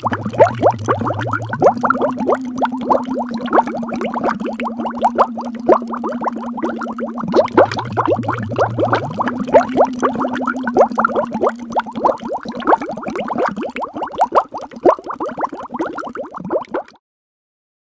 What?